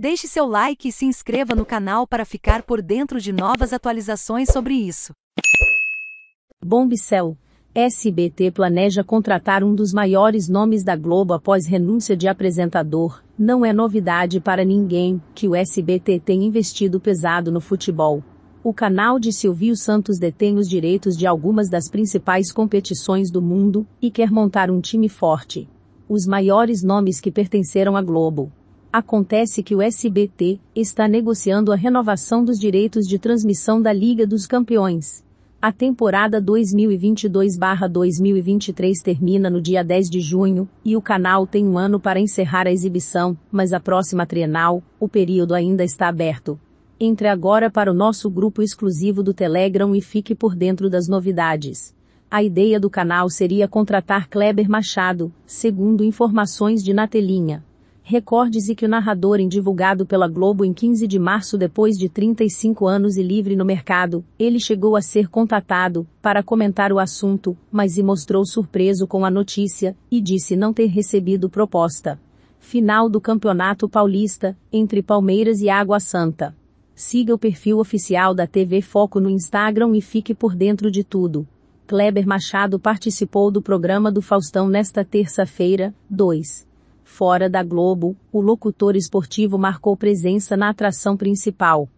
Deixe seu like e se inscreva no canal para ficar por dentro de novas atualizações sobre isso. Bombicel. SBT planeja contratar um dos maiores nomes da Globo após renúncia de apresentador. Não é novidade para ninguém que o SBT tem investido pesado no futebol. O canal de Silvio Santos detém os direitos de algumas das principais competições do mundo e quer montar um time forte. Os maiores nomes que pertenceram à Globo Acontece que o SBT está negociando a renovação dos direitos de transmissão da Liga dos Campeões. A temporada 2022-2023 termina no dia 10 de junho, e o canal tem um ano para encerrar a exibição, mas a próxima trienal, o período ainda está aberto. Entre agora para o nosso grupo exclusivo do Telegram e fique por dentro das novidades. A ideia do canal seria contratar Kleber Machado, segundo informações de Natelinha recorde se que o narrador divulgado pela Globo em 15 de março depois de 35 anos e livre no mercado, ele chegou a ser contatado para comentar o assunto, mas se mostrou surpreso com a notícia e disse não ter recebido proposta. Final do Campeonato Paulista, entre Palmeiras e Água Santa. Siga o perfil oficial da TV Foco no Instagram e fique por dentro de tudo. Kleber Machado participou do programa do Faustão nesta terça-feira, 2. Fora da Globo, o locutor esportivo marcou presença na atração principal.